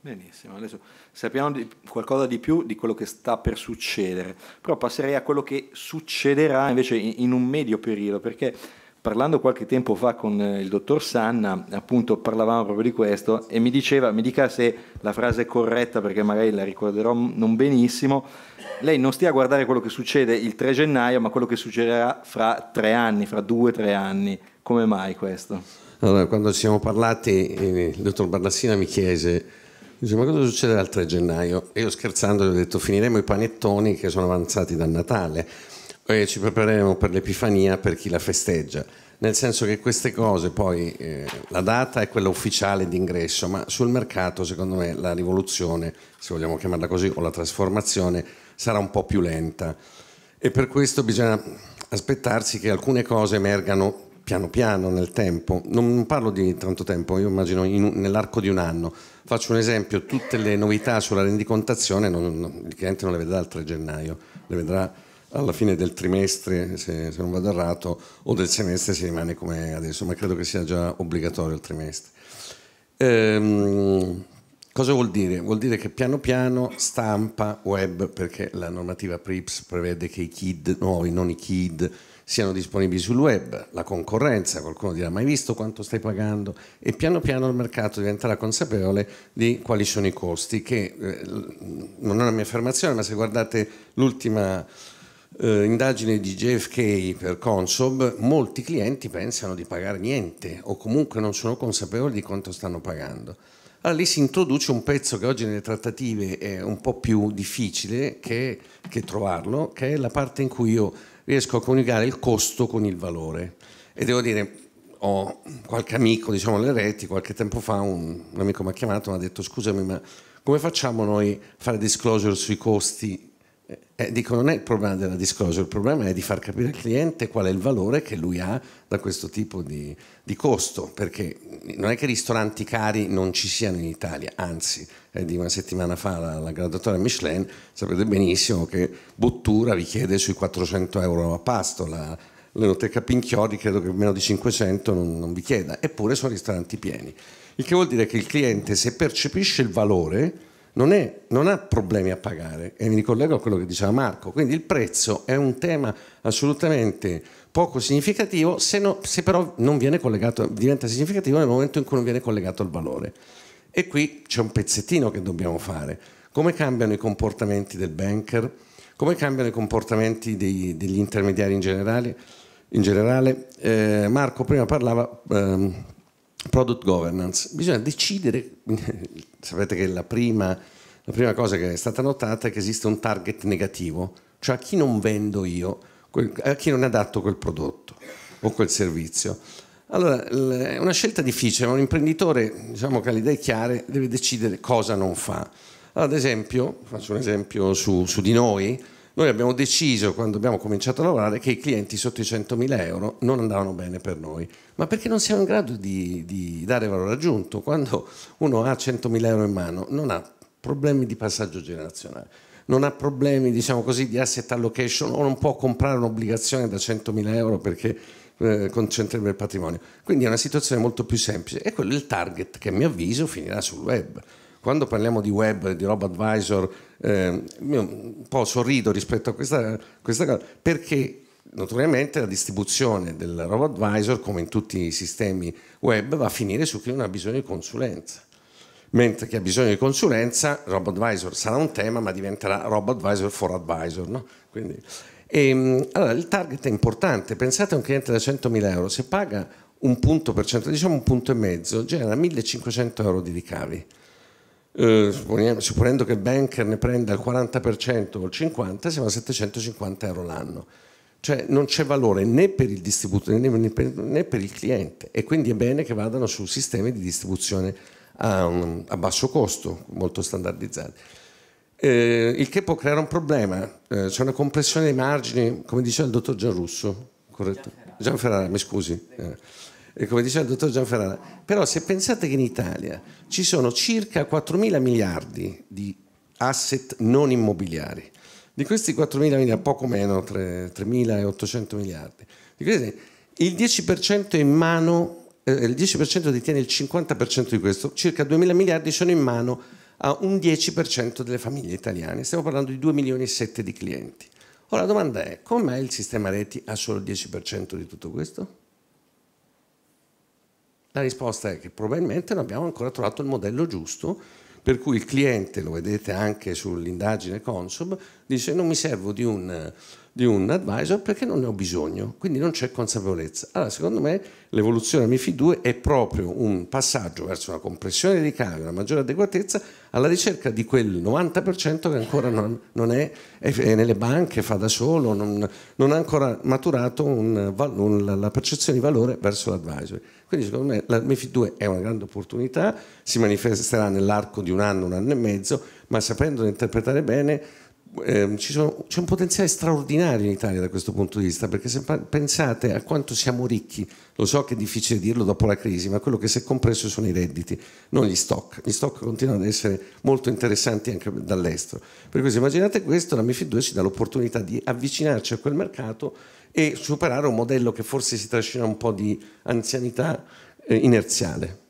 Benissimo, adesso sappiamo di qualcosa di più di quello che sta per succedere, però passerei a quello che succederà invece in un medio periodo, perché parlando qualche tempo fa con eh, il dottor Sanna, appunto parlavamo proprio di questo e mi diceva, mi dica se la frase è corretta perché magari la ricorderò non benissimo, lei non stia a guardare quello che succede il 3 gennaio, ma quello che succederà fra tre anni, fra due o tre anni. Come mai questo? Allora, quando ci siamo parlati, eh, il dottor Barlassina mi chiese Dice, ma cosa succederà il 3 gennaio? E io scherzando gli ho detto, finiremo i panettoni che sono avanzati da Natale e ci prepareremo per l'Epifania per chi la festeggia. Nel senso che queste cose poi, eh, la data è quella ufficiale d'ingresso, ma sul mercato secondo me la rivoluzione, se vogliamo chiamarla così, o la trasformazione sarà un po' più lenta. E per questo bisogna aspettarsi che alcune cose emergano piano piano nel tempo. Non parlo di tanto tempo, io immagino in, nell'arco di un anno Faccio un esempio, tutte le novità sulla rendicontazione non, non, il cliente non le vedrà al 3 gennaio, le vedrà alla fine del trimestre, se, se non vado errato, o del semestre se rimane come adesso, ma credo che sia già obbligatorio il trimestre. Ehm, cosa vuol dire? Vuol dire che piano piano stampa, web, perché la normativa PRIPS prevede che i KID nuovi, non i KID, siano disponibili sul web, la concorrenza, qualcuno dirà mai visto quanto stai pagando e piano piano il mercato diventerà consapevole di quali sono i costi, che eh, non è una mia affermazione, ma se guardate l'ultima eh, indagine di JFK per Consob, molti clienti pensano di pagare niente o comunque non sono consapevoli di quanto stanno pagando. Allora lì si introduce un pezzo che oggi nelle trattative è un po' più difficile che, che trovarlo, che è la parte in cui io riesco a coniugare il costo con il valore. E devo dire, ho qualche amico, diciamo alle reti, qualche tempo fa un, un amico mi ha chiamato e mi ha detto scusami ma come facciamo noi a fare disclosure sui costi eh, eh, dico, non è il problema della disclosure, il problema è di far capire al cliente qual è il valore che lui ha da questo tipo di, di costo, perché non è che ristoranti cari non ci siano in Italia, anzi, eh, di una settimana fa la, la graduatoria Michelin, sapete benissimo che Bottura richiede sui 400 euro a pasto, la, l'enoteca Pinchiori credo che meno di 500 non, non vi chieda, eppure sono ristoranti pieni, il che vuol dire che il cliente se percepisce il valore non, è, non, ha problemi a pagare e mi ricollego a quello che diceva Marco, quindi il prezzo è un tema assolutamente poco significativo se, no, se però collegato, diventa significativo nel momento in cui non viene collegato al valore. E qui c'è un pezzettino che dobbiamo fare. Come cambiano i comportamenti del banker? Come cambiano i comportamenti dei, degli intermediari in generale? In generale eh, Marco prima parlava... Ehm, product governance, bisogna decidere, sapete che la prima, la prima, cosa che è stata notata è che esiste un target negativo, cioè a chi non vendo io, a chi non adatto quel prodotto o quel servizio. Allora, è una scelta difficile, ma un imprenditore, diciamo che ha le idee chiare, deve decidere cosa non fa. Allora, ad esempio, faccio un esempio su, su di noi, noi abbiamo deciso, quando abbiamo cominciato a lavorare, che i clienti sotto i 100.000 euro non andavano bene per noi, ma perché non siamo in grado di, di dare valore aggiunto. Quando uno ha 100.000 euro in mano non ha problemi di passaggio generazionale, non ha problemi diciamo così, di asset allocation o non può comprare un'obbligazione da 100.000 euro perché eh, concentrerebbe il patrimonio. Quindi è una situazione molto più semplice e quello è il target che a mio avviso finirà sul web quando parliamo di web, di robo advisor, eh, io un po' sorrido rispetto a questa, questa cosa, perché naturalmente la distribuzione del robo advisor, come in tutti i sistemi web, va a finire su chi non ha bisogno di consulenza. Mentre chi ha bisogno di consulenza, robo advisor sarà un tema, ma diventerà robo advisor for advisor. No? Quindi, e, ehm, allora, il target è importante. Pensate a un cliente da 100.000 euro, se paga un punto per cento, diciamo un punto e mezzo, genera 1.500 euro di ricavi eh, supponendo che Banker ne prenda il 40% o il 50%, siamo a 750 euro l'anno. Cioè non c'è valore né per il distributore né per, né per, il cliente e quindi è bene che vadano su sistemi di distribuzione a, mm, a basso costo, molto standardizzati. Eh, il che può creare un problema, eh, c'è una compressione dei margini, come diceva il dottor Gianrusso, corretto? Gian Ferrara, mi scusi. Eh come diceva il dottor Gianferrara, però se pensate che in Italia ci sono circa 4 mila miliardi di asset non immobiliari, di questi 4 mila miliardi, poco meno, 3.800 miliardi, questi, il 10% è in mano, eh, il 10% detiene il 50% di questo, circa 2 mila miliardi sono in mano a un 10% delle famiglie italiane, stiamo parlando di 2 milioni e 7 di clienti. Ora la domanda è, com'è il sistema reti ha solo il 10% di tutto questo? La risposta è che probabilmente non abbiamo ancora trovato il modello giusto per cui il cliente, lo vedete anche sull'indagine Consum, dice non mi servo di un, di un advisor perché non ne ho bisogno, quindi non c'è consapevolezza. Allora, secondo me l'evoluzione a MIFI 2 è proprio un passaggio verso una compressione dei cavi, una maggiore adeguatezza alla ricerca di quel 90% che ancora non, non è, è, nelle banche, fa da solo, non, non ha ancora maturato un, un, la percezione di valore verso l'advisor. Quindi secondo me la MIFID 2 è una grande opportunità, si manifesterà nell'arco di un anno, un anno e mezzo, ma sapendo interpretare bene eh, sono, c'è un potenziale straordinario in Italia da questo punto di vista, perché se pensate a quanto siamo ricchi, lo so che è difficile dirlo dopo la crisi, ma quello che si è compresso sono i redditi, non gli stock. Gli stock continuano ad essere molto interessanti anche dall'estero. Per cui se immaginate questo, la MIFID 2 ci dà l'opportunità di avvicinarci a quel mercato e superare un modello che forse si trascina un po' di anzianità eh, inerziale.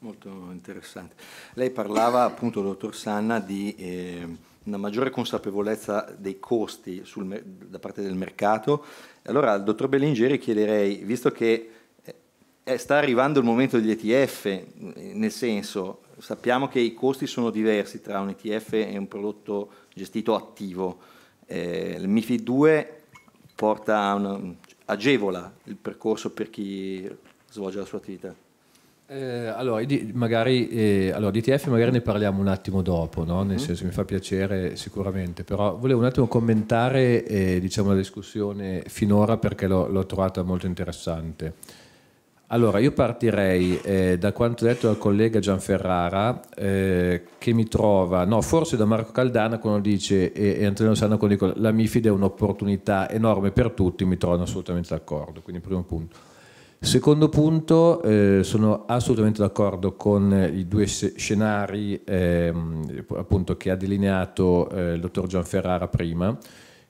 Molto interessante. Lei parlava appunto, dottor Sanna, di... Eh una maggiore consapevolezza dei costi sul, da parte del mercato. Allora al dottor Bellingeri chiederei, visto che eh, sta arrivando il momento degli ETF, eh, nel senso sappiamo che i costi sono diversi tra un ETF e un prodotto gestito attivo. Eh, il MIFID 2 porta una, agevola il percorso per chi svolge la sua attività. Eh, allora, magari, eh, allora, di ETF magari ne parliamo un attimo dopo, no? nel mm-hmm. senso mi fa piacere sicuramente, però volevo un attimo commentare eh, diciamo, la discussione finora perché l'ho trovata molto interessante. Allora, io partirei eh, da quanto detto dal collega Gianferrara, eh, che mi trova, no, forse da Marco Caldana quando dice, e, e Antonio Sanna quando dico, la MIFID è un'opportunità enorme per tutti, mi trovano assolutamente d'accordo, quindi primo punto. Secondo punto, eh, sono assolutamente d'accordo con i due scenari eh, che ha delineato eh, il dottor Gianferrara prima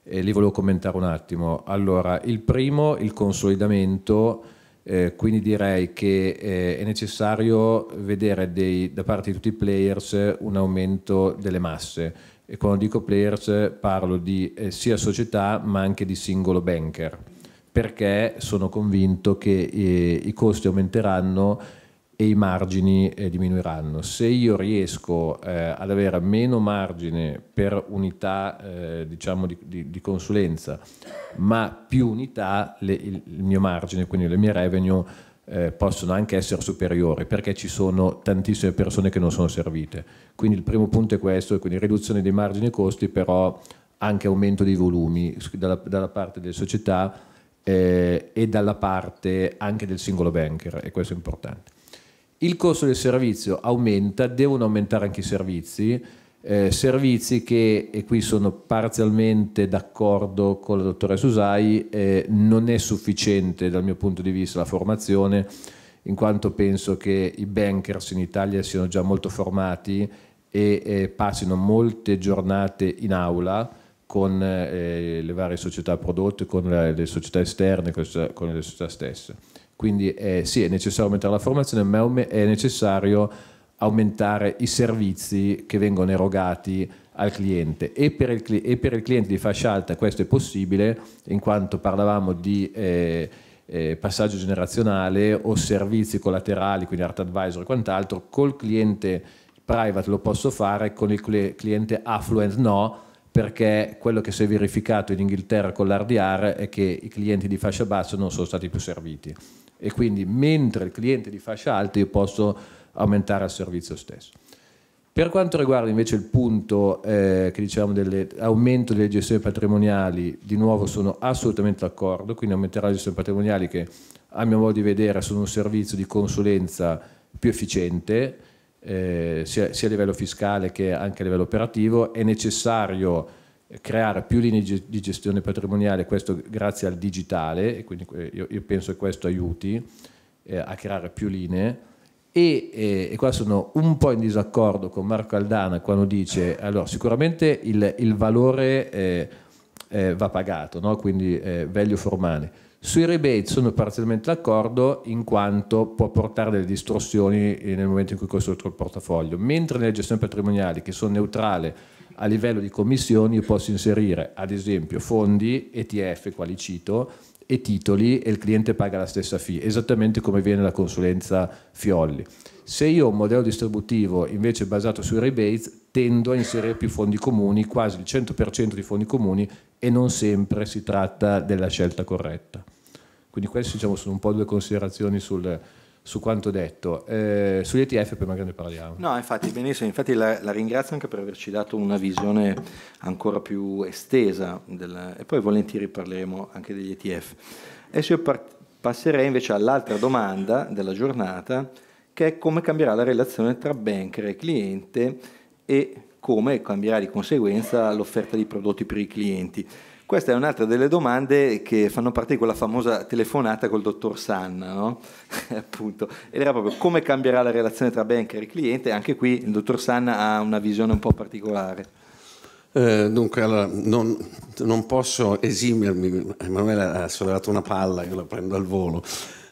e li volevo commentare un attimo. Allora, il primo, il consolidamento, eh, quindi direi che eh, è necessario vedere dei, da parte di tutti i players un aumento delle masse e quando dico players parlo di eh, sia società ma anche di singolo banker perché sono convinto che eh, i costi aumenteranno e i margini eh, diminuiranno. Se io riesco eh, ad avere meno margine per unità diciamo, di, di consulenza, ma più unità, le, il, mio margine, quindi le mie revenue, possono anche essere superiori perché ci sono tantissime persone che non sono servite. Quindi il primo punto è questo, quindi riduzione dei margini e costi, però anche aumento dei volumi dalla, dalla parte delle società eh, e dalla parte anche del singolo banker, e questo è importante. Il costo del servizio aumenta, devono aumentare anche i servizi, eh, servizi che, e qui sono parzialmente d'accordo con la dottoressa Usai, eh, non è sufficiente dal mio punto di vista la formazione, in quanto penso che i bankers in Italia siano già molto formati e eh, passino molte giornate in aula con eh, le varie società prodotte, con le società esterne, con le società stesse. Quindi eh, sì, è necessario aumentare la formazione, ma è necessario aumentare i servizi che vengono erogati al cliente e per il, e per il cliente di fascia alta questo è possibile in quanto parlavamo di eh, eh, passaggio generazionale o servizi collaterali, quindi art advisor e quant'altro, col cliente private lo posso fare, con il cliente affluent no, perché quello che si è verificato in Inghilterra con l'RDR è che i clienti di fascia bassa non sono stati più serviti e quindi mentre il cliente di fascia alta io posso aumentare il servizio stesso. Per quanto riguarda invece il punto eh, diciamo dell'aumento delle gestioni patrimoniali, di nuovo sono assolutamente d'accordo, quindi aumenterà le gestioni patrimoniali che a mio modo di vedere sono un servizio di consulenza più efficiente, eh, sia, sia, a livello fiscale che anche a livello operativo, è necessario creare più linee di gestione patrimoniale, questo grazie al digitale, e quindi eh, io, io penso che questo aiuti eh, a creare più linee. E, eh, e, qua sono un po' in disaccordo con Marco Aldana quando dice allora sicuramente il, il valore eh, eh, va pagato no? quindi eh, value for money sui rebate sono parzialmente d'accordo in quanto può portare delle distorsioni nel momento in cui costruisco il portafoglio, mentre nelle gestioni patrimoniali che sono neutrale a livello di commissioni io posso inserire ad esempio fondi, ETF, quali cito, e titoli e il cliente paga la stessa fee, esattamente come viene la consulenza Fiolli. Se io ho un modello distributivo invece basato sui rebates, tendo a inserire più fondi comuni, quasi il 100% di fondi comuni e non sempre si tratta della scelta corretta. Quindi queste diciamo, sono un po' due considerazioni sul, su quanto detto. Eh, sugli ETF poi magari ne parliamo. No, infatti, benissimo, infatti la, la, ringrazio anche per averci dato una visione ancora più estesa del, e poi volentieri parleremo anche degli ETF. Adesso io part- passerei invece all'altra domanda della giornata che è come cambierà la relazione tra banker e cliente e come cambierà di conseguenza l'offerta di prodotti per i clienti. Questa è un'altra delle domande che fanno parte di quella famosa telefonata col dottor Sanna, no? appunto. Ed era proprio come cambierà la relazione tra banker e cliente. Anche qui il dottor Sanna ha una visione un po' particolare. Eh, dunque, allora, non, non, posso esimermi, Emanuele ha sollevato una palla, io la prendo al volo.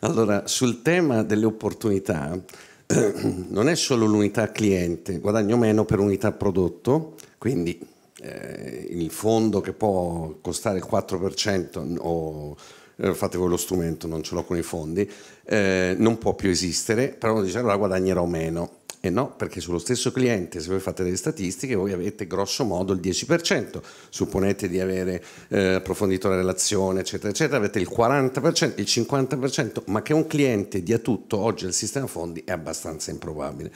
Allora, sul tema delle opportunità, eh, non è solo l'unità cliente, guadagno meno per unità prodotto, quindi eh, il fondo che può costare il 4% o eh, fate voi lo strumento, non ce l'ho con i fondi, eh, non può più esistere, però uno dice allora guadagnerò meno. E no, perché sullo stesso cliente, se voi fate delle statistiche, voi avete grosso modo il 10%, supponete di avere eh, approfondito la relazione, eccetera, eccetera, avete il 40%, il 50%, ma che un cliente dia tutto oggi al sistema fondi è abbastanza improbabile.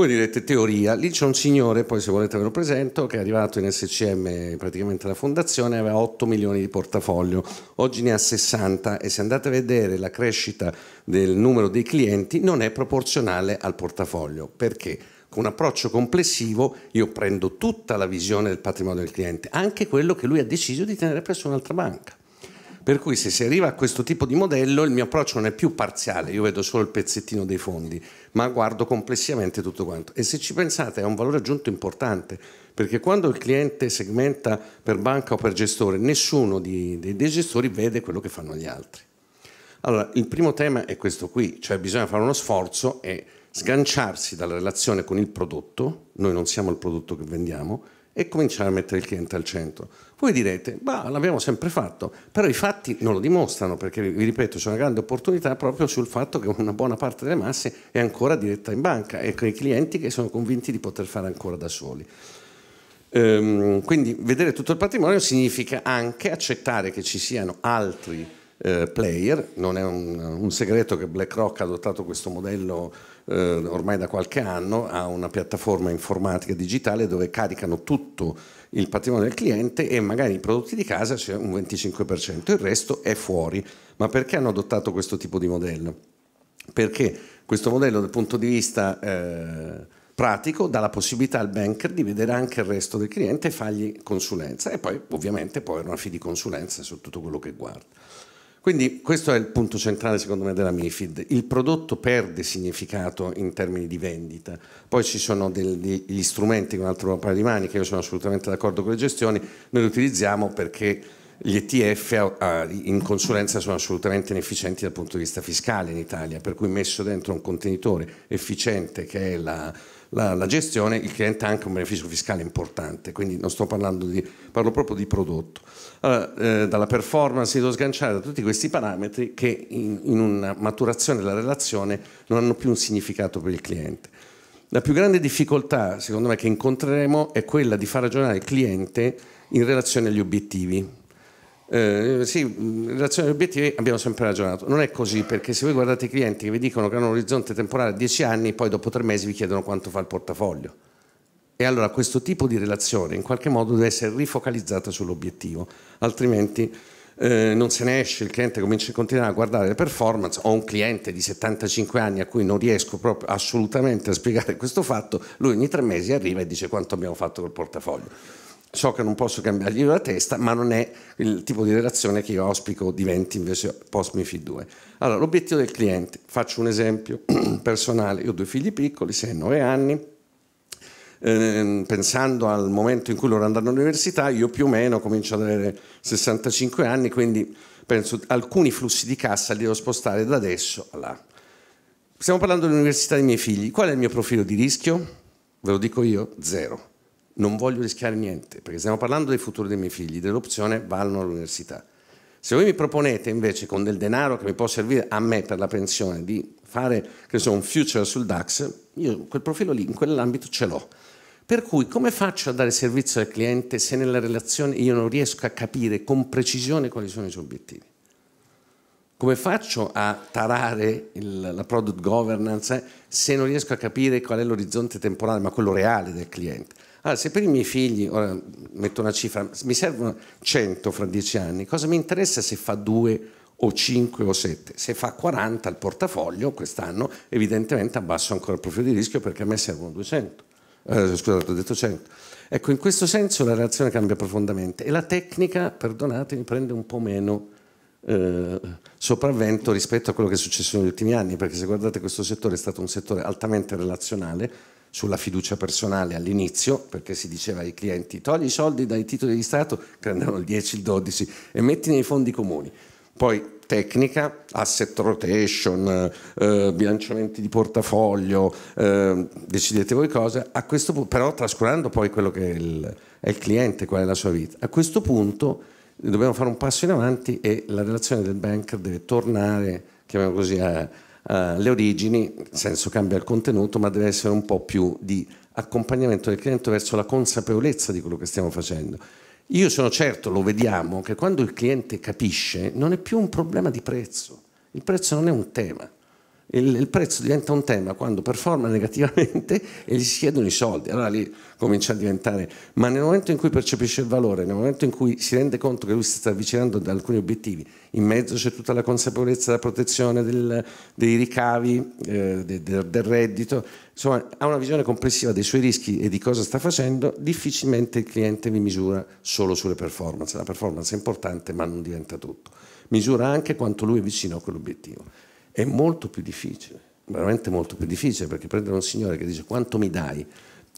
Voi direte teoria, lì c'è un signore, poi se volete ve lo presento, che è arrivato in SCM praticamente alla fondazione, aveva 8 milioni di portafoglio, oggi ne ha 60 e se andate a vedere la crescita del numero dei clienti non è proporzionale al portafoglio. Perché? Con un approccio complessivo io prendo tutta la visione del patrimonio del cliente, anche quello che lui ha deciso di tenere presso un'altra banca. Per cui se si arriva a questo tipo di modello il mio approccio non è più parziale, io vedo solo il pezzettino dei fondi, ma guardo complessivamente tutto quanto. E se ci pensate è un valore aggiunto importante, perché quando il cliente segmenta per banca o per gestore, nessuno di, di, dei gestori vede quello che fanno gli altri. Allora, il primo tema è questo qui, cioè bisogna fare uno sforzo e sganciarsi dalla relazione con il prodotto, noi non siamo il prodotto che vendiamo, e cominciare a mettere il cliente al centro. Voi direte, ma l'abbiamo sempre fatto, però i fatti non lo dimostrano, perché vi ripeto, c'è una grande opportunità proprio sul fatto che una buona parte delle masse è ancora diretta in banca e con i clienti che sono convinti di poter fare ancora da soli. Ehm, quindi vedere tutto il patrimonio significa anche accettare che ci siano altri eh, player, non è un, un segreto che BlackRock ha adottato questo modello eh, ormai da qualche anno ha una piattaforma informatica digitale dove caricano tutto il patrimonio del cliente e magari i prodotti di casa c'è un 25%, il resto è fuori. Ma perché hanno adottato questo tipo di modello? Perché questo modello dal punto di vista eh, pratico dà la possibilità al banker di vedere anche il resto del cliente e fargli consulenza e poi ovviamente poi una fee di consulenza su tutto quello che guarda. Quindi questo è il punto centrale secondo me della MIFID. Il prodotto perde significato in termini di vendita, poi ci sono degli strumenti con un altro paio di mani che io sono assolutamente d'accordo con le gestioni, noi li utilizziamo perché gli ETF in consulenza sono assolutamente inefficienti dal punto di vista fiscale in Italia, per cui messo dentro un contenitore efficiente che è la la, la gestione, il cliente ha anche un beneficio fiscale importante, quindi non sto parlando di, parlo proprio di prodotto. Allora, eh, dalla performance si devo sganciare da tutti questi parametri che in, in una maturazione della relazione non hanno più un significato per il cliente. La più grande difficoltà, secondo me, che incontreremo è quella di far ragionare il cliente in relazione agli obiettivi eh, sì, in relazione agli obiettivi abbiamo sempre ragionato. Non è così perché se voi guardate i clienti che vi dicono che hanno un orizzonte temporale a 10 anni, poi dopo 3 mesi vi chiedono quanto fa il portafoglio. E allora questo tipo di relazione in qualche modo deve essere rifocalizzata sull'obiettivo, altrimenti eh, non se ne esce, il cliente comincia a continuare a guardare le performance, ho un cliente di 75 anni a cui non riesco proprio assolutamente a spiegare questo fatto, lui ogni tre mesi arriva e dice quanto abbiamo fatto col portafoglio so che non posso cambiargli la testa, ma non è il tipo di relazione che io auspico diventi invece post MIFID 2. Allora, l'obiettivo del cliente, faccio un esempio personale, io ho due figli piccoli, 6 e 9 anni, eh, pensando al momento in cui loro andranno all'università, io più o meno comincio ad avere 65 anni, quindi penso alcuni flussi di cassa li devo spostare da adesso a là. Stiamo parlando dell'università dei miei figli, qual è il mio profilo di rischio? Ve lo dico io, zero non voglio rischiare niente, perché stiamo parlando del futuro dei miei figli, dell'opzione vanno all'università. Se voi mi proponete invece con del denaro che mi può servire a me per la pensione di fare so, un future sul DAX, io quel profilo lì, in quell'ambito ce l'ho. Per cui come faccio a dare servizio al cliente se nella relazione io non riesco a capire con precisione quali sono i suoi obiettivi? Come faccio a tarare il, la product governance se non riesco a capire qual è l'orizzonte temporale, ma quello reale del cliente? Allora, se per i miei figli, ora metto una cifra, mi servono 100 fra 10 anni, cosa mi interessa se fa 2 o 5 o 7? Se fa 40 il portafoglio quest'anno, evidentemente abbasso ancora il profilo di rischio perché a me servono 200. Eh, scusate, ho detto 100. Ecco, in questo senso la relazione cambia profondamente e la tecnica, perdonatemi, prende un po' meno eh, sopravvento rispetto a quello che è successo negli ultimi anni, perché se guardate questo settore è stato un settore altamente relazionale, sulla fiducia personale all'inizio, perché si diceva ai clienti togli i soldi dai titoli di Stato, che prendevano il 10, il 12 e metti nei fondi comuni. Poi tecnica, asset rotation, eh, bilanciamenti di portafoglio, eh, decidete voi cosa, a questo punto, però trascurando poi quello che è il, è il cliente, qual è la sua vita. A questo punto dobbiamo fare un passo in avanti e la relazione del banker deve tornare, chiamiamo così, a, eh, le origini, nel senso cambia il contenuto, ma deve essere un po' più di accompagnamento del cliente verso la consapevolezza di quello che stiamo facendo. Io sono certo, lo vediamo, che quando il cliente capisce non è più un problema di prezzo, il prezzo non è un tema il, il, prezzo diventa un tema quando performa negativamente e gli si chiedono i soldi, allora lì comincia a diventare, ma nel momento in cui percepisce il valore, nel momento in cui si rende conto che lui si sta avvicinando ad alcuni obiettivi, in mezzo c'è tutta la consapevolezza della protezione del, dei ricavi, eh, de, de, del reddito, insomma ha una visione complessiva dei suoi rischi e di cosa sta facendo, difficilmente il cliente vi misura solo sulle performance, la performance è importante ma non diventa tutto, misura anche quanto lui è vicino a quell'obiettivo. È molto più difficile, veramente molto più difficile, perché prendere un signore che dice quanto mi dai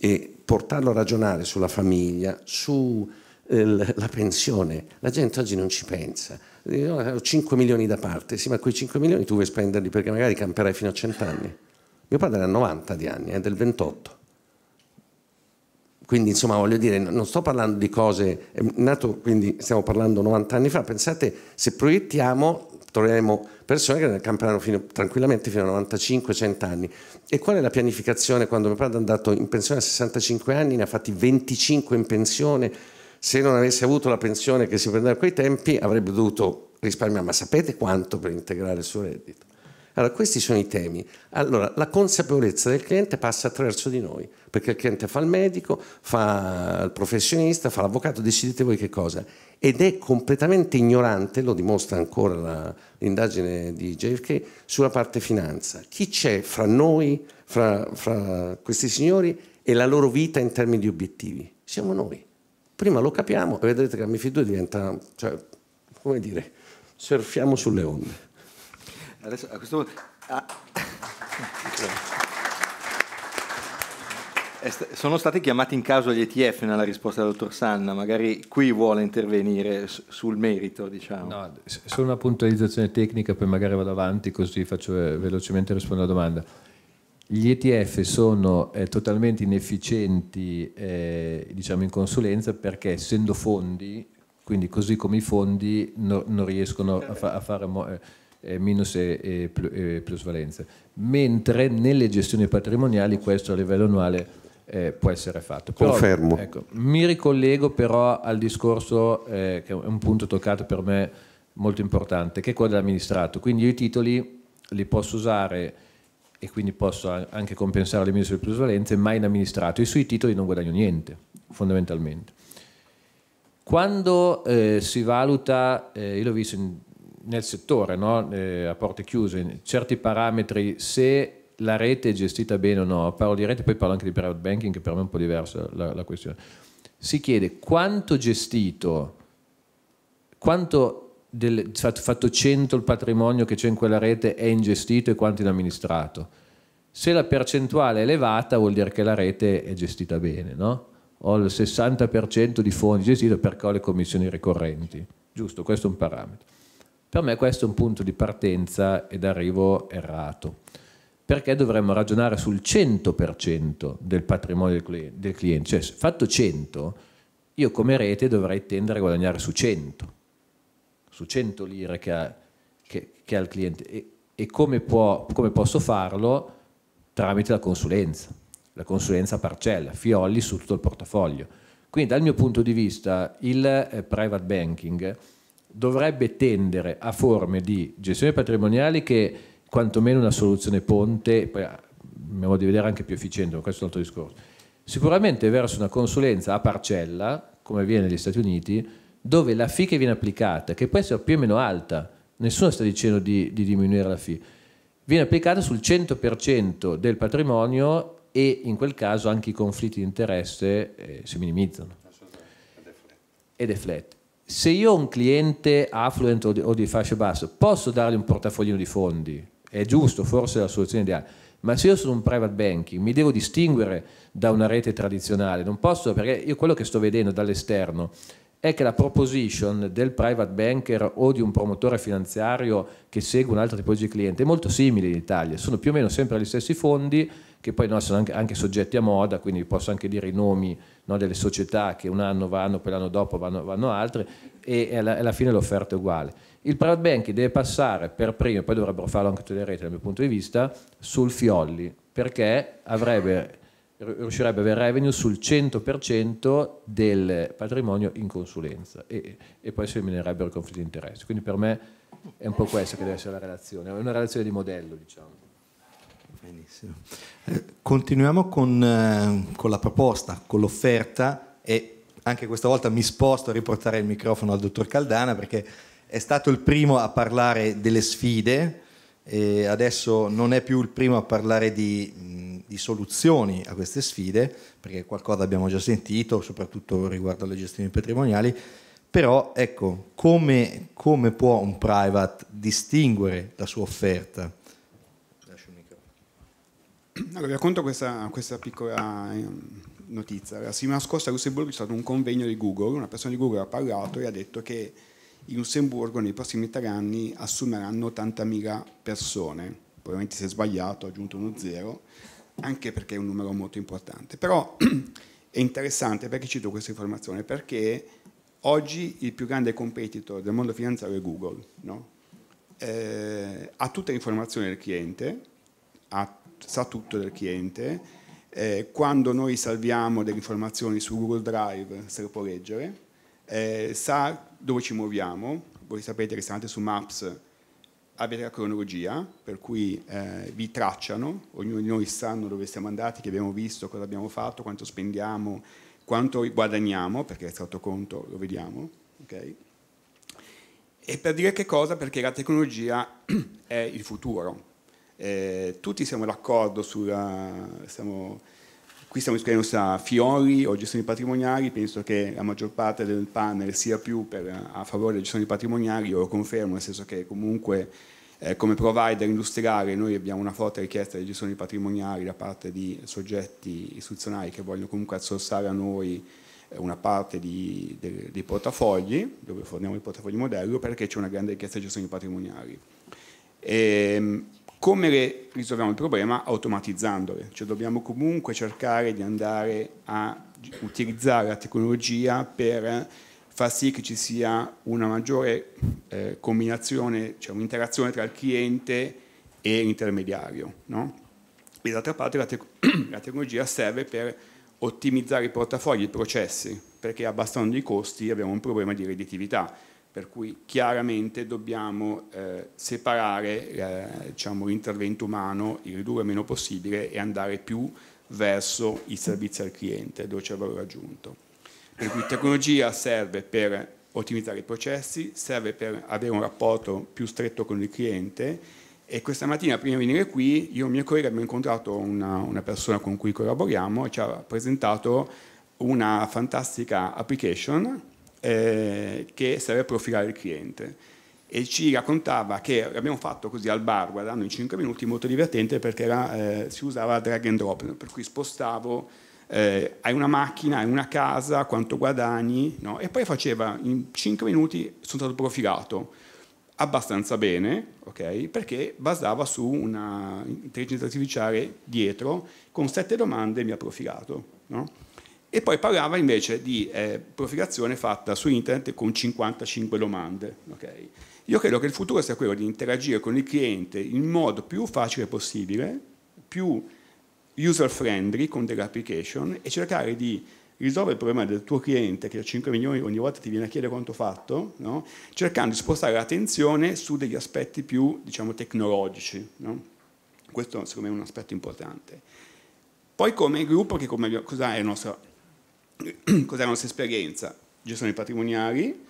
e portarlo a ragionare sulla famiglia, sulla eh, pensione, la gente oggi non ci pensa. ho 5 milioni da parte, sì, ma quei 5 milioni tu vuoi spenderli perché magari camperai fino a 100 anni. Mio padre ha 90 di anni, è eh, del 28 quindi insomma voglio dire, non sto parlando di cose, nato, quindi stiamo parlando 90 anni fa, pensate se proiettiamo troveremo persone che camperanno fino, tranquillamente fino a 95-100 anni. E qual è la pianificazione? Quando mio padre è andato in pensione a 65 anni, ne ha fatti 25 in pensione, se non avesse avuto la pensione che si prendeva a quei tempi avrebbe dovuto risparmiare, ma sapete quanto per integrare il suo reddito? Allora, questi sono i temi. Allora, la consapevolezza del cliente passa attraverso di noi, perché il cliente fa il medico, fa il professionista, fa l'avvocato, decidete voi che cosa. Ed è completamente ignorante, lo dimostra ancora l'indagine di JFK, sulla parte finanza. Chi c'è fra noi, fra, fra questi signori e la loro vita in termini di obiettivi? Siamo noi. Prima lo capiamo e vedrete che la MIFID 2 diventa, cioè, come dire, surfiamo sulle onde. Adesso a questo punto... Ah. Sono stati chiamati in causa gli ETF nella risposta del dottor Sanna, magari qui vuole intervenire sul merito, diciamo. No, solo una puntualizzazione tecnica, poi magari vado avanti così faccio eh, velocemente rispondere alla domanda. Gli ETF sono eh, totalmente inefficienti eh, diciamo in consulenza perché essendo fondi, quindi così come i fondi, no, non riescono a, fa a fare... Eh, eh, minus e, e, e, plusvalenze, mentre nelle gestioni patrimoniali questo a livello annuale eh, può essere fatto. Però, Confermo. Ecco, mi ricollego però al discorso eh, che è un punto toccato per me molto importante, che è quello dell'amministrato. Quindi io i titoli li posso usare e quindi posso anche compensare le mie sulle plusvalenze, ma in amministrato. E sui titoli non guadagno niente, fondamentalmente. Quando eh, si valuta, eh, io l'ho visto in nel settore, no? eh, a porte chiuse, certi parametri, se la rete è gestita bene o no, parlo di rete, poi parlo anche di private banking, che per me è un po' diversa la, la questione, si chiede quanto gestito, quanto del, fatto 100 il patrimonio che c'è in quella rete è ingestito e quanto è amministrato. Se la percentuale è elevata vuol dire che la rete è gestita bene, no? Ho il 60% di fondi gestiti perché ho le commissioni ricorrenti. Giusto, questo è un parametro. Per me questo è un punto di partenza ed arrivo errato, perché dovremmo ragionare sul 100% del patrimonio del cliente, cioè fatto 100, io come rete dovrei tendere a guadagnare su 100, su 100 lire che ha, che, che ha il cliente e, e come, può, come posso farlo? Tramite la consulenza, la consulenza parcella, fiolli su tutto il portafoglio. Quindi dal mio punto di vista il eh, private banking dovrebbe tendere a forme di gestione patrimoniale che quantomeno una soluzione ponte, a mio modo di vedere anche più efficiente, ma questo è un altro discorso, sicuramente verso una consulenza a parcella, come avviene negli Stati Uniti, dove la FI che viene applicata, che può essere più o meno alta, nessuno sta dicendo di, di diminuire la FI, viene applicata sul 100% del patrimonio e in quel caso anche i conflitti di interesse eh, si minimizzano. Ed è flat se io ho un cliente affluent o di, o di fascia bassa, posso dargli un portafoglio di fondi, è giusto, forse è la soluzione ideale, ma se io sono un private banking mi devo distinguere da una rete tradizionale, non posso, perché io quello che sto vedendo dall'esterno è che la proposition del private banker o di un promotore finanziario che segue un altro tipo di cliente è molto simile in Italia, sono più o meno sempre gli stessi fondi che poi no, sono anche, anche, soggetti a moda, quindi posso anche dire i nomi no, delle società che un anno vanno, poi l'anno dopo vanno, vanno altre, e, alla, alla, fine l'offerta è uguale. Il private banking deve passare per primo, poi dovrebbero farlo anche tutte le reti dal mio punto di vista, sul Fiolli, perché avrebbe, riuscirebbe ad avere revenue sul 100% del patrimonio in consulenza e, e poi si eliminerebbero i conflitti di interesse. Quindi per me è un po' questa che deve essere la relazione, è una relazione di modello, diciamo. Benissimo. Eh, continuiamo con, eh, con, la proposta, con l'offerta e anche questa volta mi sposto a riportare il microfono al dottor Caldana perché è stato il primo a parlare delle sfide e adesso non è più il primo a parlare di, di soluzioni a queste sfide perché qualcosa abbiamo già sentito soprattutto riguardo alle gestioni patrimoniali però ecco come, come può un private distinguere la sua offerta allora, vi racconto questa, questa piccola eh, notizia. La settimana scorsa a Lussemburgo c'è stato un convegno di Google, una persona di Google ha parlato e ha detto che in Lussemburgo nei prossimi tre anni assumeranno 80.000 persone, probabilmente si è sbagliato, ha aggiunto uno zero, anche perché è un numero molto importante. Però è interessante perché cito questa informazione, perché oggi il più grande competitor del mondo finanziario è Google, no? eh, ha tutte le informazioni del cliente, ha sa tutto del cliente. Eh, quando noi salviamo delle informazioni su Google Drive, se lo può leggere, eh, sa dove ci muoviamo. Voi sapete che se andate su Maps avete la cronologia, per cui eh, vi tracciano, ognuno di noi sa dove siamo andati, che abbiamo visto, cosa abbiamo fatto, quanto spendiamo, quanto guadagniamo, perché è stato conto lo vediamo. Okay? E per dire che cosa? Perché la tecnologia è il futuro. Eh, tutti siamo d'accordo sulla... Siamo, qui stiamo discutendo tra Fiori o gestioni patrimoniali, penso che la maggior parte del panel sia più per, a favore delle gestioni patrimoniali, io lo confermo, nel senso che comunque eh, come provider industriale noi abbiamo una forte richiesta di gestioni patrimoniali da parte di soggetti istituzionali che vogliono comunque outsourcare a noi eh, una parte di, de, dei portafogli, dove forniamo i portafogli modello, perché c'è una grande richiesta di gestioni patrimoniali. E, ehm, come le risolviamo il problema? Automatizzandole, cioè dobbiamo comunque cercare di andare a utilizzare la tecnologia per far sì che ci sia una maggiore eh, combinazione, cioè un'interazione tra il cliente e l'intermediario. No? E d'altra parte la, te la, tecnologia serve per ottimizzare i portafogli, i processi, perché abbassando i costi abbiamo un problema di redditività per cui chiaramente dobbiamo eh, separare eh, diciamo, l'intervento umano, ridurre il meno possibile e andare più verso i servizi al cliente dove c'è valore aggiunto. Per cui tecnologia serve per ottimizzare i processi, serve per avere un rapporto più stretto con il cliente e questa mattina prima di venire qui io e mio collega abbiamo incontrato una, una persona con cui collaboriamo e ci ha presentato una fantastica application eh, che serve a profilare il cliente e ci raccontava che abbiamo fatto così al bar guardando in 5 minuti molto divertente perché era, eh, si usava drag and drop per cui spostavo eh, hai una macchina, hai una casa, quanto guadagni no? e poi faceva in 5 minuti sono stato profilato abbastanza bene okay, perché basava su un'intelligenza artificiale dietro con 7 domande mi ha profilato no? e poi parlava invece di eh, profilazione fatta su internet con 55 domande. Okay? Io credo che il futuro sia quello di interagire con il cliente in modo più facile possibile, più user friendly con delle application e cercare di risolvere il problema del tuo cliente che a 5 milioni ogni volta ti viene a chiedere quanto fatto, no? cercando di spostare l'attenzione su degli aspetti più diciamo, tecnologici. No? Questo secondo me è un aspetto importante. Poi come gruppo, che come, cos'è il nostro cos'è la nostra esperienza? Gestioni patrimoniali,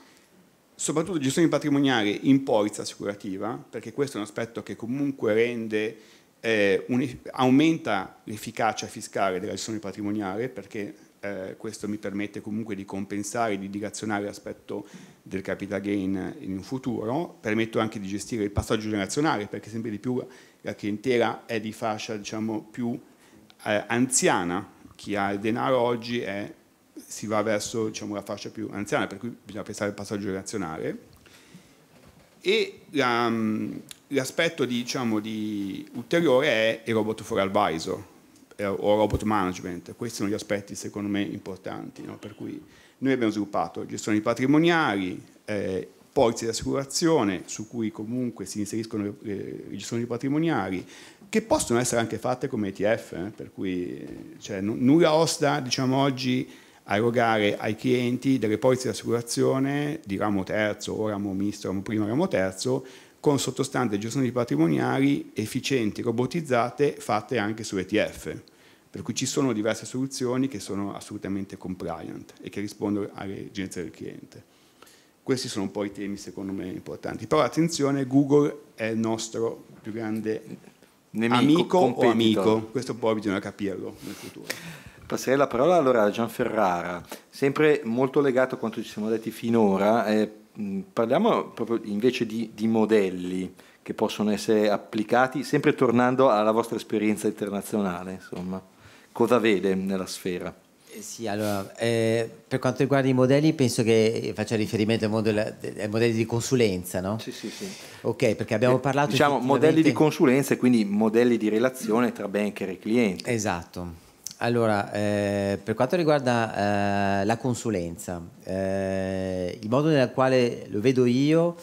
soprattutto gestioni patrimoniali in polizza assicurativa, perché questo è un aspetto che comunque rende, eh, un, aumenta l'efficacia fiscale della gestione patrimoniale, perché eh, questo mi permette comunque di compensare, di dilazionare l'aspetto del capital gain in un futuro, permetto anche di gestire il passaggio generazionale, perché sempre di più la clientela è di fascia diciamo, più eh, anziana, chi ha il denaro oggi è si va verso diciamo, la fascia più anziana, per cui bisogna pensare al passaggio generazionale. E mm, l'aspetto la, diciamo, di ulteriore è il robot for advisor eh, o robot management. Questi sono gli aspetti secondo me importanti, no? per cui noi abbiamo sviluppato gestioni patrimoniali, eh, polizze di assicurazione su cui comunque si inseriscono le, gestioni patrimoniali che possono essere anche fatte come ETF, eh? per cui cioè, nulla osta diciamo oggi a erogare ai clienti delle polizze di assicurazione di ramo terzo o ramo misto, ramo primo, ramo terzo, con sottostante gestioni patrimoniali efficienti, robotizzate, fatte anche su ETF. Per cui ci sono diverse soluzioni che sono assolutamente compliant e che rispondono alle esigenze del cliente. Questi sono un po' i temi secondo me importanti. Però attenzione, Google è il nostro più grande nemico, amico competitor. o amico. Questo poi bisogna capirlo nel futuro. Passerei la parola allora a Gian Ferrara, sempre molto legato a quanto ci siamo detti finora, eh, parliamo proprio invece di, di, modelli che possono essere applicati, sempre tornando alla vostra esperienza internazionale, insomma, cosa vede nella sfera? Eh, sì, allora, eh, per quanto riguarda i modelli, penso che faccia riferimento ai modelli, ai modelli di consulenza, no? Sì, sì, sì. Ok, perché abbiamo eh, parlato... Eh, diciamo, modelli di consulenza e quindi modelli di relazione tra banker e cliente. Esatto. Allora, eh, per quanto riguarda eh, la consulenza, eh, il modo nel quale lo vedo io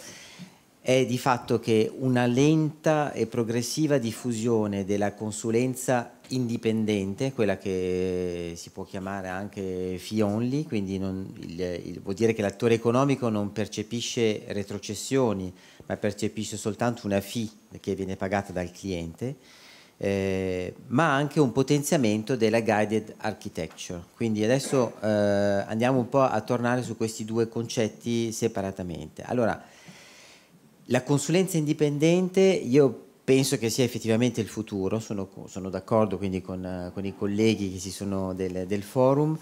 è di fatto che una lenta e progressiva diffusione della consulenza indipendente, quella che si può chiamare anche fee only, quindi non, il, il, vuol dire che l'attore economico non percepisce retrocessioni, ma percepisce soltanto una fee che viene pagata dal cliente eh, ma anche un potenziamento della guided architecture. Quindi adesso eh, andiamo un po' a tornare su questi due concetti separatamente. Allora, la consulenza indipendente io penso che sia effettivamente il futuro, sono, sono d'accordo quindi con, con, i colleghi che si sono del, del forum.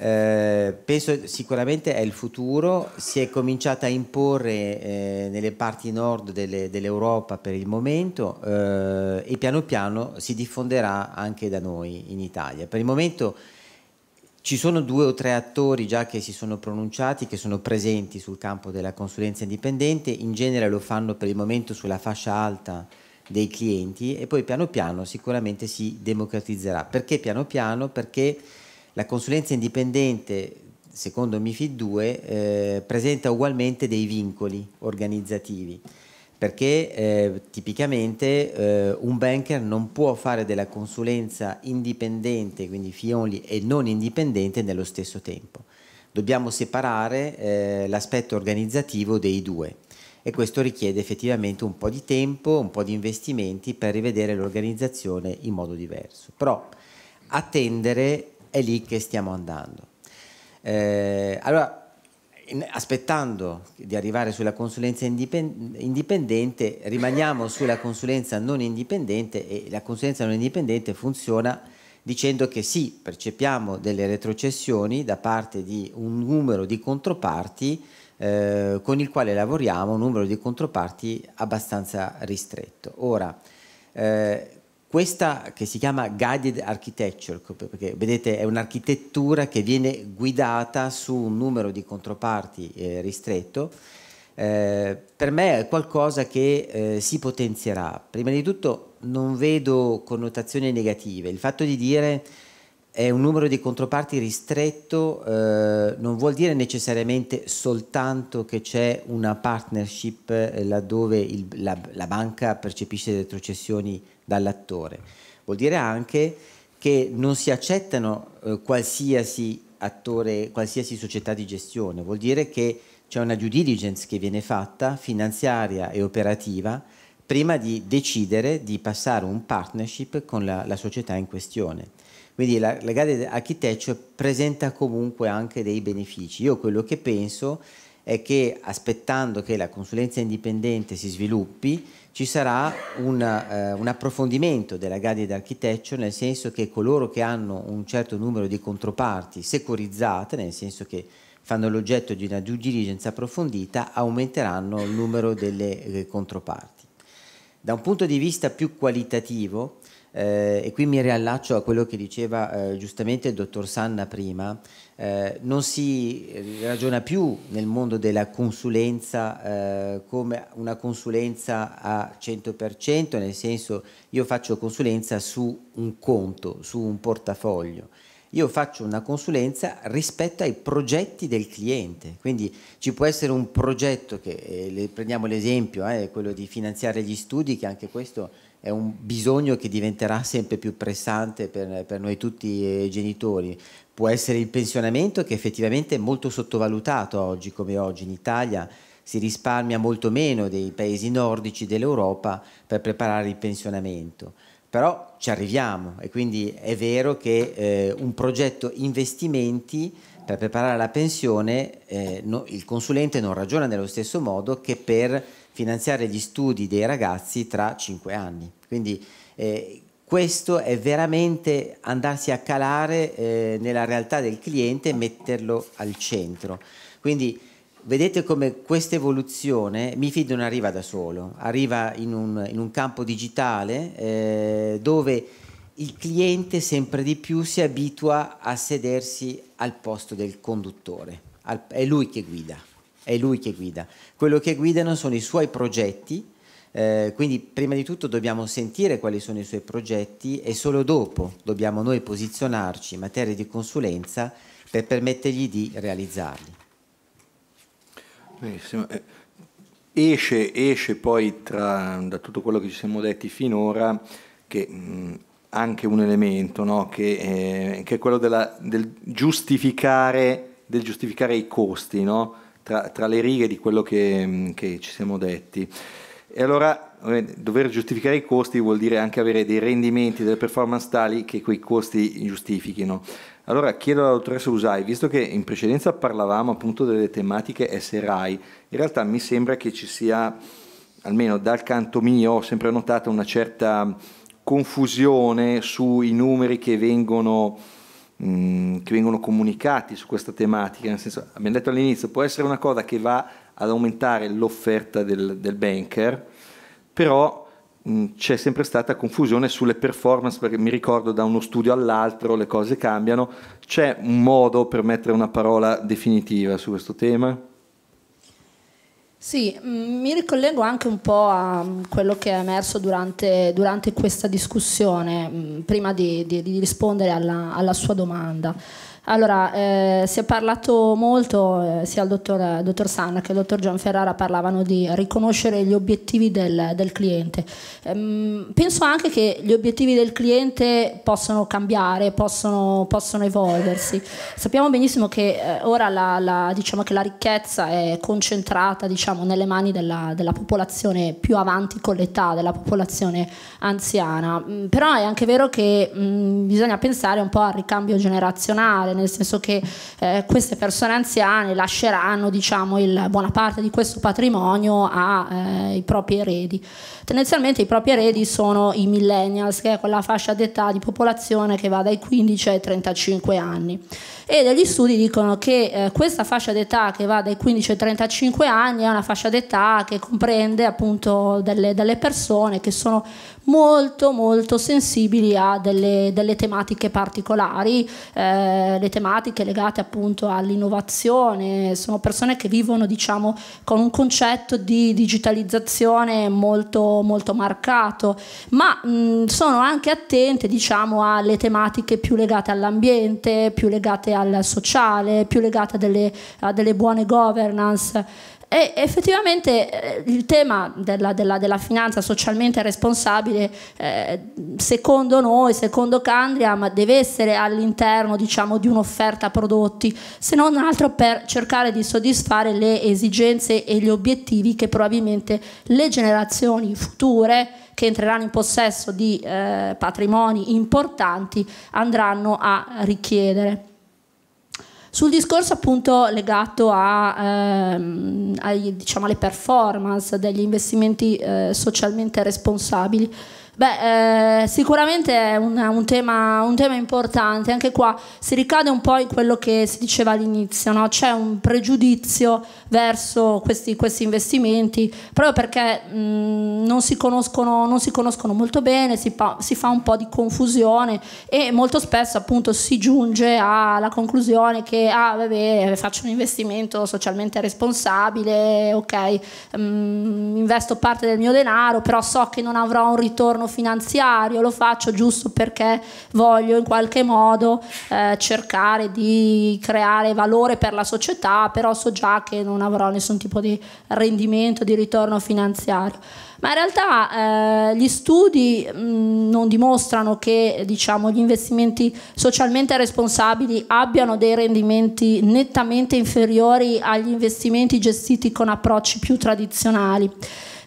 Eh, penso sicuramente è il futuro, si è cominciata a imporre eh, nelle parti nord delle, dell'Europa per il momento eh, e piano piano si diffonderà anche da noi in Italia. Per il momento ci sono due o tre attori già che si sono pronunciati, che sono presenti sul campo della consulenza indipendente, in genere lo fanno per il momento sulla fascia alta dei clienti e poi piano piano sicuramente si democratizzerà. Perché piano piano? Perché la consulenza indipendente, secondo MIFID 2, eh, presenta ugualmente dei vincoli organizzativi perché eh, tipicamente eh, un banker non può fare della consulenza indipendente, quindi fee e non indipendente nello stesso tempo. Dobbiamo separare eh, l'aspetto organizzativo dei due e questo richiede effettivamente un po' di tempo, un po' di investimenti per rivedere l'organizzazione in modo diverso. Però attendere è lì che stiamo andando. Eh, allora, aspettando di arrivare sulla consulenza indipendente, rimaniamo sulla consulenza non indipendente e la consulenza non indipendente funziona dicendo che sì, percepiamo delle retrocessioni da parte di un numero di controparti eh, con il quale lavoriamo, un numero di controparti abbastanza ristretto. Ora, eh, questa che si chiama Guided Architecture, perché vedete è un'architettura che viene guidata su un numero di controparti eh, ristretto, eh, per me è qualcosa che eh, si potenzierà. Prima di tutto non vedo connotazioni negative, il fatto di dire è un numero di controparti ristretto eh, non vuol dire necessariamente soltanto che c'è una partnership eh, laddove il, la, la, banca percepisce retrocessioni dall'attore. Vuol dire anche che non si accettano eh, qualsiasi attore, qualsiasi società di gestione, vuol dire che c'è una due diligence che viene fatta, finanziaria e operativa, prima di decidere di passare un partnership con la, la società in questione. Quindi la, la gara architecture presenta comunque anche dei benefici. Io quello che penso è è che aspettando che la consulenza indipendente si sviluppi ci sarà un, eh, un approfondimento della guided architecture nel senso che coloro che hanno un certo numero di controparti securizzate, nel senso che fanno l'oggetto di una due diligence approfondita, aumenteranno il numero delle eh, controparti. Da un punto di vista più qualitativo, eh, e qui mi riallaccio a quello che diceva eh, giustamente il dottor Sanna prima, eh, non si ragiona più nel mondo della consulenza eh, come una consulenza a 100%, nel senso io faccio consulenza su un conto, su un portafoglio. Io faccio una consulenza rispetto ai progetti del cliente, quindi ci può essere un progetto che, eh, prendiamo l'esempio, eh, quello di finanziare gli studi, che anche questo è un bisogno che diventerà sempre più pressante per, per noi tutti i eh, genitori. Può essere il pensionamento che effettivamente è molto sottovalutato oggi come oggi in Italia si risparmia molto meno dei paesi nordici dell'Europa per preparare il pensionamento. Però ci arriviamo e quindi è vero che eh, un progetto investimenti per preparare la pensione, eh, no, il consulente non ragiona nello stesso modo che per finanziare gli studi dei ragazzi tra cinque anni. Quindi eh, questo è veramente andarsi a calare eh, nella realtà del cliente e metterlo al centro. Quindi vedete come questa evoluzione, MIFID non arriva da solo, arriva in un, in un campo digitale eh, dove il cliente sempre di più si abitua a sedersi al posto del conduttore, al, è lui che guida è lui che guida. Quello che guidano sono i suoi progetti, eh, quindi prima di tutto dobbiamo sentire quali sono i suoi progetti e solo dopo dobbiamo noi posizionarci in materia di consulenza per permettergli di realizzarli. Benissimo. Eh, esce, esce poi tra, da tutto quello che ci siamo detti finora che mh, mm, anche un elemento no? che, eh, che, è quello della, del, giustificare, del, giustificare, i costi. No? tra, tra le righe di quello che, mm, che ci siamo detti. E allora eh, dover giustificare i costi vuol dire anche avere dei rendimenti, delle performance tali che quei costi giustifichino. Allora chiedo alla dottoressa Usai, visto che in precedenza parlavamo appunto delle tematiche SRI, in realtà mi sembra che ci sia, almeno dal canto mio, ho sempre notato una certa confusione sui numeri che vengono Mm, che vengono comunicati su questa tematica, nel senso, abbiamo detto all'inizio, può essere una cosa che va ad aumentare l'offerta del, del banker, però mm, c'è sempre stata confusione sulle performance, perché mi ricordo da uno studio all'altro le cose cambiano. C'è un modo per mettere una parola definitiva su questo tema? Sì, mm, mi ricollego anche un po' a mm, quello che è emerso durante, durante questa discussione, mm, prima di, di, di rispondere alla, alla sua domanda. Allora, eh, si è parlato molto, eh, sia il dottor, eh, dottor, Sanna che il dottor Gian Ferrara parlavano di riconoscere gli obiettivi del, del cliente. Ehm, penso anche che gli obiettivi del cliente possono cambiare, possono, possono evolversi. Sappiamo benissimo che eh, ora la, la, diciamo che la, ricchezza è concentrata diciamo, nelle mani della, della, popolazione più avanti con l'età, della popolazione anziana, mm, però è anche vero che mh, mm, bisogna pensare un po' al ricambio generazionale nel senso che eh, queste persone anziane lasceranno diciamo, il, buona parte di questo patrimonio ai eh, propri eredi. Tendenzialmente i propri eredi sono i millennials, che è quella fascia d'età di popolazione che va dai 15 ai 35 anni e degli studi dicono che eh, questa fascia d'età che va dai 15 ai 35 anni è una fascia d'età che comprende appunto delle, delle, persone che sono molto molto sensibili a delle, delle tematiche particolari, eh, le tematiche legate appunto all'innovazione, sono persone che vivono diciamo con un concetto di digitalizzazione molto molto marcato, ma mh, mm, sono anche attente diciamo alle tematiche più legate all'ambiente, più legate al sociale, più legata a delle, a delle buone governance. E effettivamente eh, il tema della, della, della finanza socialmente responsabile, eh, secondo noi, secondo Candriam, deve essere all'interno diciamo, di un'offerta prodotti, se non altro per cercare di soddisfare le esigenze e gli obiettivi che probabilmente le generazioni future che entreranno in possesso di eh, patrimoni importanti andranno a richiedere. Sul discorso appunto legato a, ehm, ai, diciamo, alle performance degli investimenti eh, socialmente responsabili, Beh, eh, sicuramente è una, un, tema, un, tema, importante, anche qua si ricade un po' in quello che si diceva all'inizio, no? c'è un pregiudizio verso questi, questi investimenti, proprio perché mh, mm, non, si non, si conoscono, molto bene, si, si, fa un po' di confusione e molto spesso appunto si giunge alla conclusione che ah, vabbè, faccio un investimento socialmente responsabile, ok, mh, mm, investo parte del mio denaro, però so che non avrò un ritorno finanziario, lo faccio giusto perché voglio in qualche modo eh, cercare di creare valore per la società, però so già che non avrò nessun tipo di rendimento, di ritorno finanziario. Ma in realtà eh, gli studi mh, mm, non dimostrano che diciamo, gli investimenti socialmente responsabili abbiano dei rendimenti nettamente inferiori agli investimenti gestiti con approcci più tradizionali.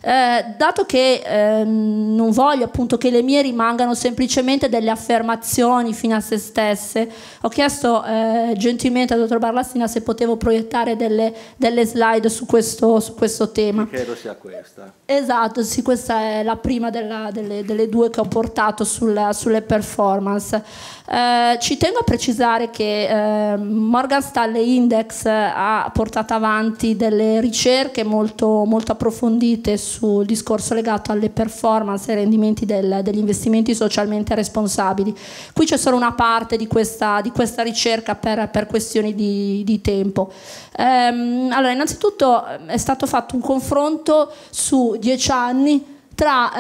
Eh, dato che eh, non voglio appunto che le mie rimangano semplicemente delle affermazioni fino a se stesse, ho chiesto eh, gentilmente al dottor Barlastina se potevo proiettare delle, delle slide su questo, su questo tema. Che credo sia questa. Esatto, sì, questa è la prima della, delle, delle, due che ho portato sulla, sulle performance. Eh, ci tengo a precisare che ehm, Morgan Stanley Index eh, ha portato avanti delle ricerche molto, molto approfondite sul discorso legato alle performance e ai rendimenti del, degli investimenti socialmente responsabili. Qui c'è solo una parte di questa, di questa ricerca per, per, questioni di, di tempo. Ehm, allora, innanzitutto eh, è stato fatto un confronto su dieci anni tra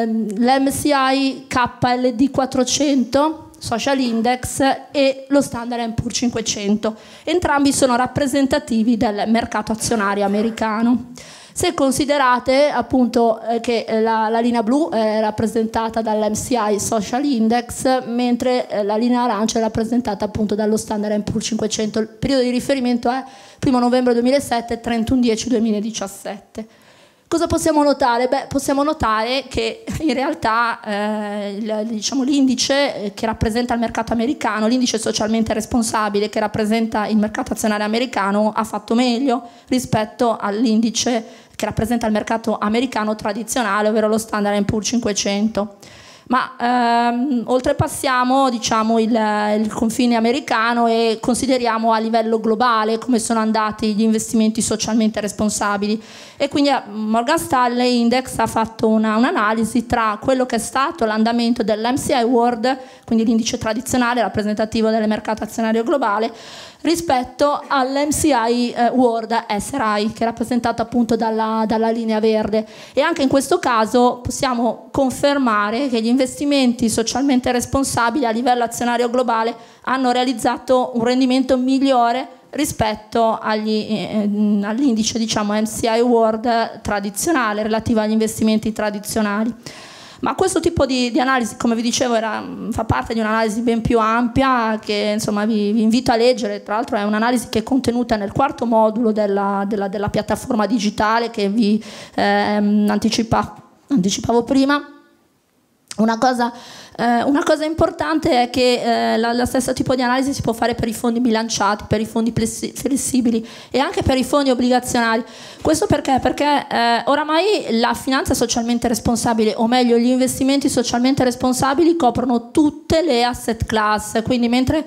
ehm, l'MSI KLD 400 Social Index e lo Standard Poor's 500. Entrambi sono rappresentativi del mercato azionario americano. Se considerate appunto eh, che eh, la, la, linea blu eh, è rappresentata dall'MCI Social Index, mentre eh, la linea arancia è rappresentata appunto dallo standard Poor's 500, il periodo di riferimento è 1 novembre 2007 31 10 2017. Cosa possiamo notare? Beh, possiamo notare che in realtà eh, diciamo, l'indice diciamo, che rappresenta il mercato americano, l'indice socialmente responsabile che rappresenta il mercato azionario americano ha fatto meglio rispetto all'indice che rappresenta il mercato americano tradizionale, ovvero lo standard Poor's 500. Ma ehm, oltrepassiamo diciamo, il, il confine americano e consideriamo a livello globale come sono andati gli investimenti socialmente responsabili. E quindi eh, Morgan Stanley Index ha fatto un'analisi tra quello che è stato l'andamento dell'MCI World, quindi l'indice tradizionale rappresentativo del mercato azionario globale, rispetto all'MCI eh, World SRI che è rappresentato appunto dalla, dalla, linea verde e anche in questo caso possiamo confermare che gli investimenti socialmente responsabili a livello azionario globale hanno realizzato un rendimento migliore rispetto eh, all'indice diciamo, MCI World tradizionale relativo agli investimenti tradizionali. Ma questo tipo di, di analisi, come vi dicevo, era, fa parte di un'analisi ben più ampia che insomma, vi, vi, invito a leggere, tra l'altro è un'analisi che è contenuta nel quarto modulo della, della, della piattaforma digitale che vi ehm, anticipa, anticipavo prima una cosa, eh, una cosa, importante è che eh, la, la, stessa tipo di analisi si può fare per i fondi bilanciati, per i fondi flessibili e anche per i fondi obbligazionari. Questo perché? Perché eh, oramai la finanza socialmente responsabile, o meglio gli investimenti socialmente responsabili coprono tutte le asset class, quindi mentre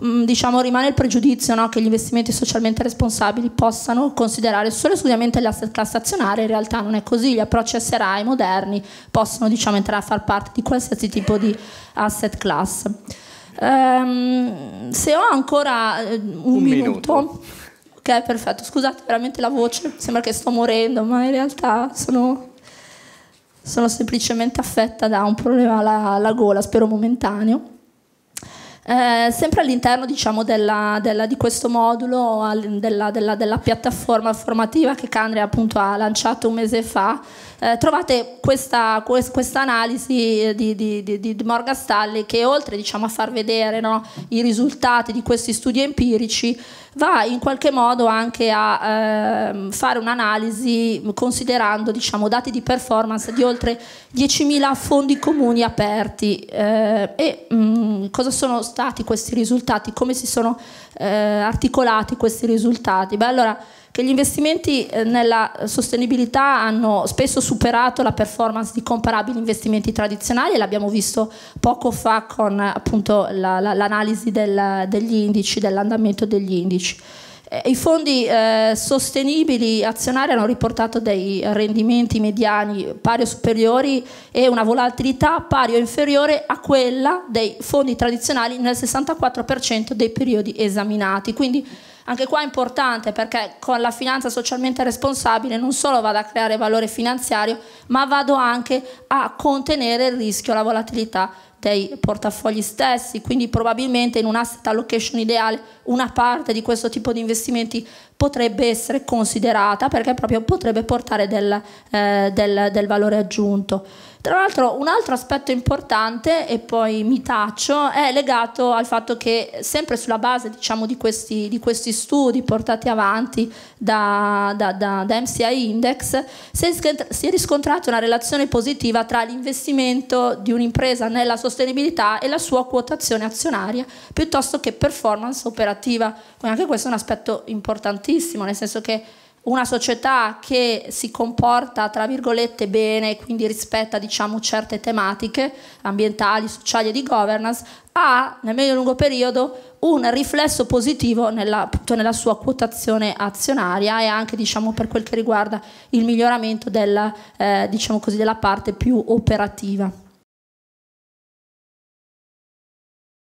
Mm, diciamo, rimane il pregiudizio no, che gli investimenti socialmente responsabili possano considerare solo e esclusivamente l'asset class azionaria, in realtà non è così, gli approcci SRI moderni possono diciamo, entrare a far parte di qualsiasi tipo di asset class. Um, se ho ancora eh, un, un minuto, minuto. Ok, perfetto. Scusate veramente la voce, sembra che sto morendo, ma in realtà sono, sono semplicemente affetta da un problema alla, alla gola, spero momentaneo. Eh, sempre all'interno diciamo, della, della, di questo modulo, al, della, della, piattaforma formativa che Candre appunto, ha lanciato un mese fa, eh, trovate questa, analisi eh, di, di, di, di Morgastalli che oltre diciamo, a far vedere no, i risultati di questi studi empirici, va in qualche modo anche a eh, fare un'analisi considerando diciamo, dati di performance di oltre 10.000 fondi comuni aperti eh, e mh, mm, cosa sono stati questi risultati, come si sono eh, articolati questi risultati. Beh, allora, che gli investimenti eh, nella sostenibilità hanno spesso superato la performance di comparabili investimenti tradizionali, l'abbiamo visto poco fa con l'analisi la, la, degli indici, dell'andamento degli indici. Eh, I fondi eh, sostenibili azionari hanno riportato dei rendimenti mediani pari o superiori e una volatilità pari o inferiore a quella dei fondi tradizionali nel 64% dei periodi esaminati. Quindi anche qua è importante perché con la finanza socialmente responsabile non solo vado a creare valore finanziario, ma vado anche a contenere il rischio, la volatilità dei portafogli stessi, quindi probabilmente in un asset allocation ideale una parte di questo tipo di investimenti potrebbe essere considerata perché proprio potrebbe portare del, eh, del, del valore aggiunto. Tra l'altro un altro aspetto importante, e poi mi taccio, è legato al fatto che sempre sulla base diciamo, di, questi, di, questi, studi portati avanti da, da, da, da MCI Index si è riscontrata una relazione positiva tra l'investimento di un'impresa nella sostenibilità e la sua quotazione azionaria piuttosto che performance operativa. Quindi anche questo è un aspetto importantissimo, nel senso che una società che si comporta tra virgolette bene, quindi rispetta diciamo, certe tematiche ambientali, sociali e di governance, ha nel medio e lungo periodo un riflesso positivo nella, nella sua quotazione azionaria e anche diciamo, per quel che riguarda il miglioramento della, eh, diciamo così, della parte più operativa.